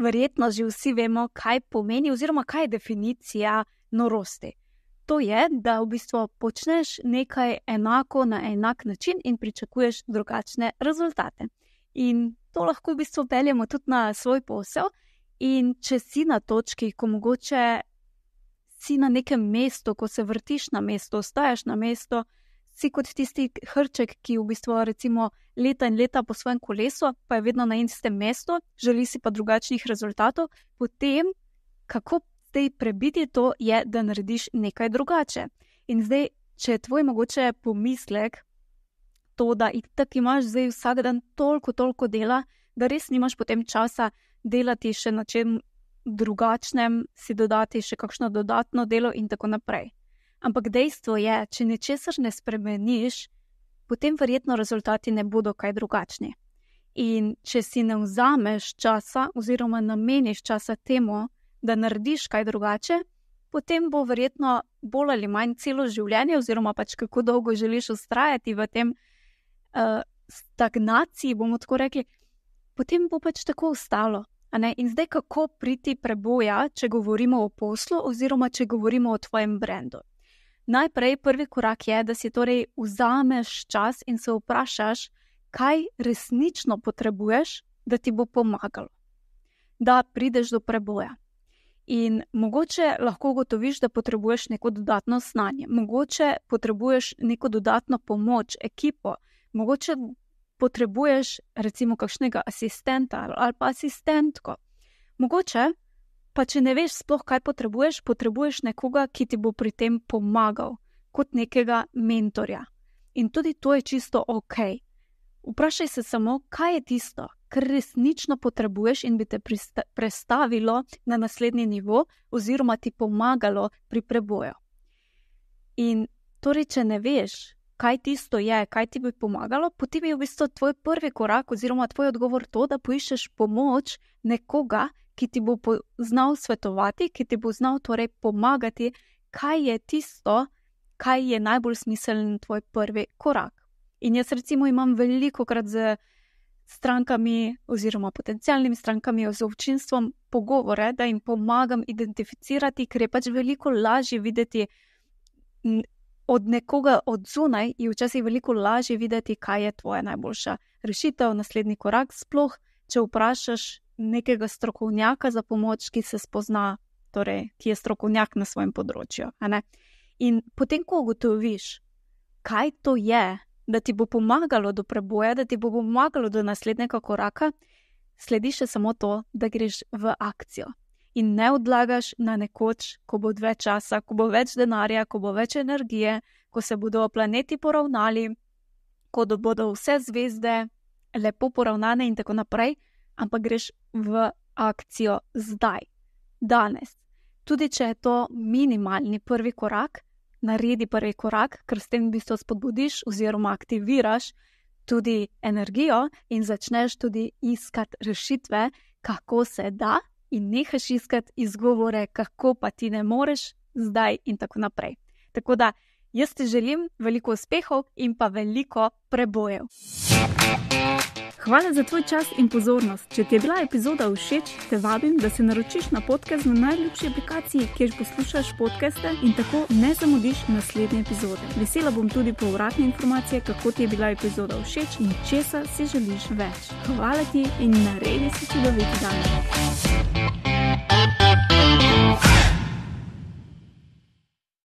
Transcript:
Verjetno že vsi vemo, kaj pomeni, oziroma kaj je definicija norosti. To je, da v bistvu počneš nekaj enako na enak način in pričakuješ drugačne rezultate. In to lahko v bistvu peljemo tudi na svoj posel. In če si na točki, ko mogoče si na nekem mestu, ko se vrtiš na mestu, ostaješ na mestu, si kot tisti hrček, ki v bistvu recimo leta in leta po svojem kolesu, pa je vedno na istem mestu, želi si pa drugačnih rezultatov, potem kako zdaj prebiti to, je, da narediš nekaj drugače. In zdaj, če je tvoj mogoče pomislek, to, da itak imaš zdaj vsak dan toliko, toliko dela, da res nimaš potem časa delati še na čem drugačnem, si dodati še kakšno dodatno delo in tako naprej. Ampak dejstvo je, če ničesar ne spremeniš, potem verjetno rezultati ne bodo kaj drugačni. In če si ne vzameš časa, oziroma nameniš časa temu, da narediš kaj drugače, potem bo verjetno bolj ali manj celo življenje, oziroma pač kako dolgo želiš ustrajati v tem uh, stagnaciji, bomo tako rekli, potem bo pač tako ostalo. In zdaj, kako priti preboja, če govorimo o poslu, oziroma če govorimo o tvojem brendu. Najprej prvi korak je, da si torej vzameš čas in se vprašaš, kaj resnično potrebuješ, da ti bo pomagalo, da prideš do preboja. In mogoče lahko ugotoviš, da potrebuješ neko dodatno znanje, mogoče potrebuješ neko dodatno pomoč, ekipo, mogoče potrebuješ recimo kakšnega asistenta ali pa asistentko. Mogoče Pa če ne veš sploh, kaj potrebuješ, potrebuješ nekoga, ki ti bo pri tem pomagal, kot nekega mentorja. In tudi to je čisto ok. Vprašaj se samo, kaj je tisto, kar resnično potrebuješ in bi te prestavilo na naslednji nivo, oziroma ti pomagalo pri preboju. In torej, če ne veš, kaj tisto je, kaj ti bi pomagalo, potem je v bistvu tvoj prvi korak, oziroma tvoj odgovor to, da poiščeš pomoč nekoga, ki ti bo znal svetovati, ki ti bo znal torej pomagati, kaj je tisto, kaj je najbolj smiselni tvoj prvi korak. In jaz, recimo, imam veliko krat z strankami, oziroma potencijalnimi strankami, oziroma z občinstvom pogovore, da jim pomagam identificirati, ker je pač veliko lažje videti od nekoga od zunaj, in včasih je veliko lažje videti, kaj je tvoja najboljša rešitev, naslednji korak. Sploh, če vprašaš nekega strokovnjaka za pomoč, ki se spozna, torej, ki je strokovnjak na svojem področju. In potem, ko ugotoviš, kaj to je, da ti bo pomagalo do preboja, da ti bo pomagalo do naslednjega koraka, sledi še samo to, da greš v akcijo. In ne odlagaš na nekoč, ko bo več časa, ko bo več denarja, ko bo več energije, ko se bodo planeti poravnali, ko bodo vse zvezde lepo poravnane, in tako naprej ampak greš v akcijo zdaj, danes. Tudi če je to minimalni prvi korak, naredi prvi korak, ker s tem v bistvu spodbudiš oziroma aktiviraš tudi energijo in začneš tudi iskati rešitve, kako se da, in nehaš iskati izgovore, kako pa ti ne moreš zdaj in tako naprej. Tako da jaz ti želim veliko uspehov in pa veliko prebojev. Thank you. Hvala za tvoj čas in pozornost. Če ti je bila epizoda všeč, te vabim, da se naročiš na podcast na najljubši aplikaciji, kjer poslušaš podcaste in tako ne zamudiš naslednje epizode. Vesela bom tudi povratne informacije, kako ti je bila epizoda všeč in česa si želiš več. Hvala ti in naredi si čudovit dan. Thank you